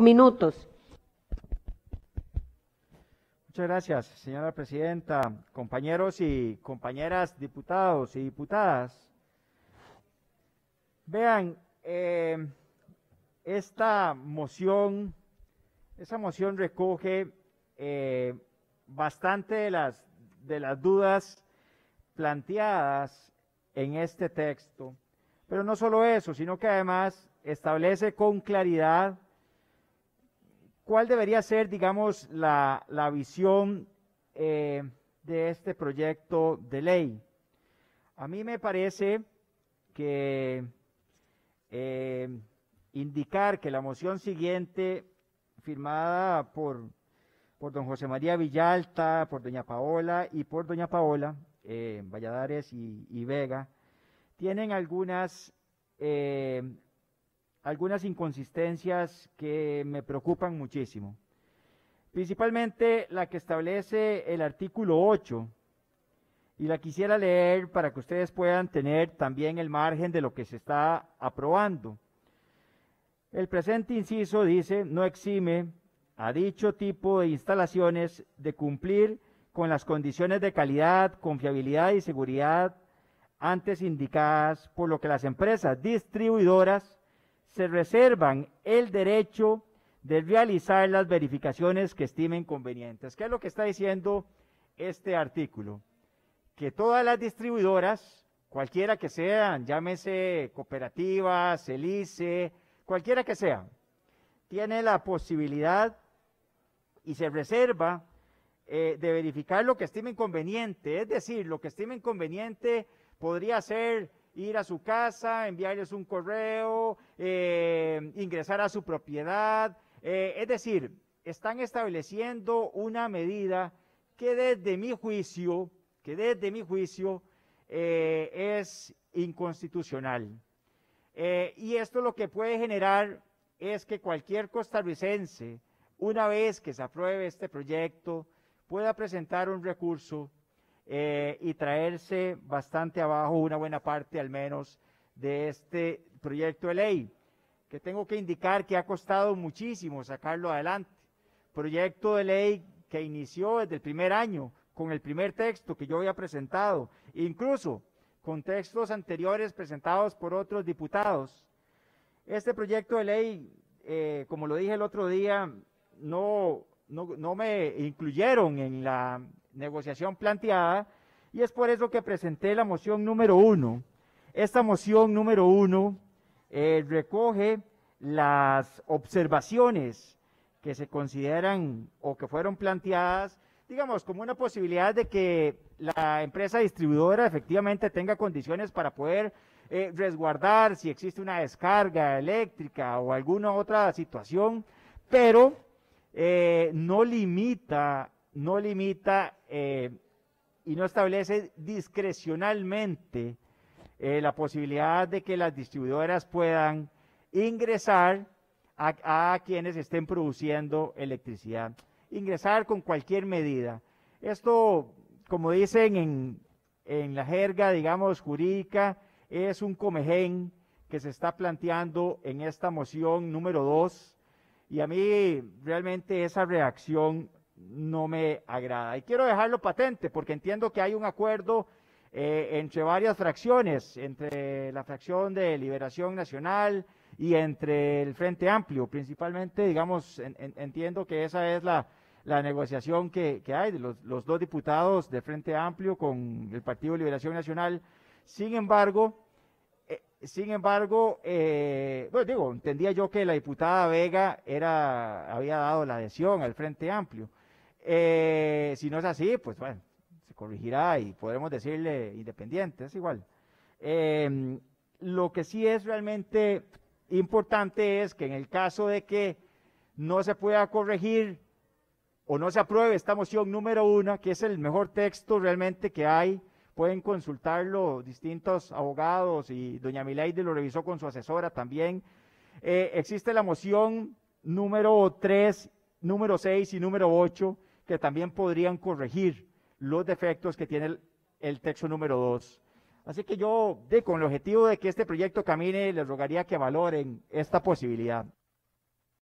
minutos. Muchas gracias, señora presidenta, compañeros y compañeras diputados y diputadas. Vean, eh, esta moción, esa moción recoge eh, bastante de las, de las dudas planteadas en este texto, pero no solo eso, sino que además establece con claridad ¿Cuál debería ser, digamos, la, visión eh, de este proyecto de ley? A mí me parece que eh, indicar que la moción siguiente, firmada por, por don José María Villalta, por doña Paola y por doña Paola eh, Valladares y, Vega, tienen algunas algunas inconsistencias que me preocupan muchísimo. Principalmente la que establece el artículo 8 y la quisiera leer para que ustedes puedan tener también el margen de lo que se está aprobando. El presente inciso dice, no exime a dicho tipo de instalaciones de cumplir con las condiciones de calidad, confiabilidad y seguridad antes indicadas, por lo que las empresas distribuidoras se reservan el derecho de realizar las verificaciones que estimen convenientes. ¿Qué es lo que está diciendo este artículo? Que todas las distribuidoras, cualquiera que sean, llámese cooperativas, ICE, cualquiera que sea, tiene la posibilidad y se reserva eh, de verificar lo que estimen conveniente. Es decir, lo que estimen conveniente podría ser ir a su casa, enviarles un correo, eh, ingresar a su propiedad. Eh, es decir, están estableciendo una medida que desde mi juicio, que desde mi juicio eh, es inconstitucional. y esto lo que puede generar es que cualquier costarricense, una vez que se apruebe este proyecto, pueda presentar un recurso eh, y traerse bastante abajo una buena parte al menos de este proyecto de ley, que tengo que indicar que ha costado muchísimo sacarlo adelante. Proyecto de ley que inició desde el primer año con el primer texto que yo había presentado, incluso con textos anteriores presentados por otros diputados. Este proyecto de ley, eh, como lo dije el otro día, no, no me incluyeron en la negociación planteada y es por eso que presenté la moción número uno. Esta moción número uno eh, recoge las observaciones que se consideran o que fueron planteadas, digamos, como una posibilidad de que la empresa distribuidora efectivamente tenga condiciones para poder eh, resguardar si existe una descarga eléctrica o alguna otra situación, pero eh, no limita no limita eh, y no establece discrecionalmente eh, la posibilidad de que las distribuidoras puedan ingresar a, quienes estén produciendo electricidad, ingresar con cualquier medida. Esto, como dicen en, la jerga, digamos, jurídica, es un comején que se está planteando en esta moción número 2 y a mí realmente esa reacción no me agrada. Y quiero dejarlo patente porque entiendo que hay un acuerdo eh, entre varias fracciones, entre la fracción de Liberación Nacional y entre el Frente Amplio, principalmente, digamos, entiendo que esa es la, negociación que, hay de los, dos diputados de Frente Amplio con el Partido de Liberación Nacional. Sin embargo, eh, sin embargo, eh, bueno, digo, entendía yo que la diputada Vega era, había dado la adhesión al Frente Amplio. Eh, si no es así, pues bueno, se corregirá y podremos decirle independiente, es igual. Em, lo que sí es realmente importante es que en el caso de que no se pueda corregir o no se apruebe esta moción número uno, que es el mejor texto realmente que hay, pueden consultarlo distintos abogados y doña Milaide lo revisó con su asesora también. Eh, existe la moción número tres, número 6 y número 8 que también podrían corregir los defectos que tiene el, texto número 2. Así que yo, con el objetivo de que este proyecto camine, les rogaría que valoren esta posibilidad.